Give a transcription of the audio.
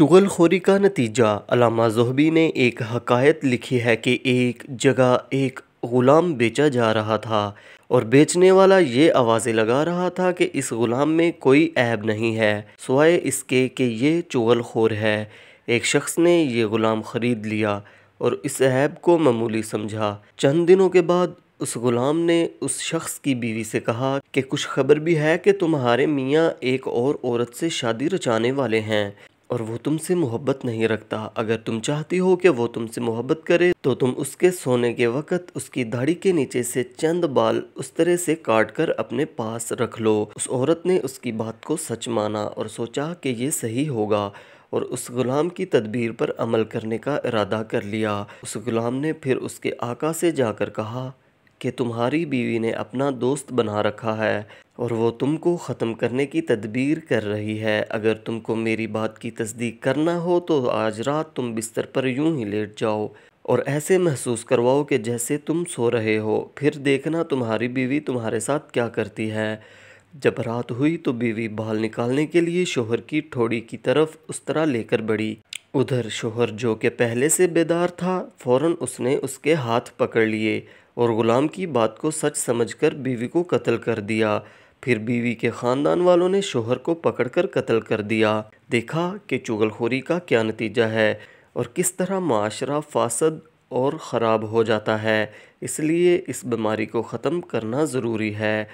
चुगलखोरी का नतीजा अलामा जहबी ने एक हकायत लिखी है कि एक जगह एक ग़ुलाम बेचा जा रहा था और बेचने वाला ये आवाज़ें लगा रहा था कि इस ग़ुलाम में कोई ऐब नहीं है सवाए इसके कि ये चुगलखोर है एक शख्स ने ये ग़ुलाम ख़रीद लिया और इस ऐब को मामूली समझा चंद दिनों के बाद उस ग़ुलाम ने उस शख्स की बीवी से कहा कि कुछ खबर भी है कि तुम्हारे मियाँ एक और औरत से शादी रचाने वाले हैं और वो तुमसे मोहब्बत नहीं रखता अगर तुम चाहती हो कि वो तुमसे मोहब्बत करे तो तुम उसके सोने के वक़्त उसकी दाढ़ी के नीचे से चंद बाल उस तरह से काट कर अपने पास रख लो उस औरत ने उसकी बात को सच माना और सोचा कि ये सही होगा और उस गुलाम की तदबीर पर अमल करने का इरादा कर लिया उस गुलाम ने फिर उसके आका से जाकर कहा कि तुम्हारी बीवी ने अपना दोस्त बना रखा है और वो तुमको ख़त्म करने की तदबीर कर रही है अगर तुमको मेरी बात की तस्दीक करना हो तो आज रात तुम बिस्तर पर यूं ही लेट जाओ और ऐसे महसूस करवाओ कि जैसे तुम सो रहे हो फिर देखना तुम्हारी बीवी तुम्हारे साथ क्या करती है जब रात हुई तो बीवी बाल निकालने के लिए शोहर की ठोड़ी की तरफ उस तरह लेकर बढ़ी उधर शोहर जो कि पहले से बेदार था फौरन उसने उसके हाथ पकड़ लिए और ग़ुलाम की बात को सच समझकर बीवी को कत्ल कर दिया फिर बीवी के ख़ानदान वालों ने शोहर को पकड़कर कत्ल कर दिया देखा कि चुगलखोरी का क्या नतीजा है और किस तरह माशरा फासद और ख़राब हो जाता है इसलिए इस बीमारी को ख़त्म करना ज़रूरी है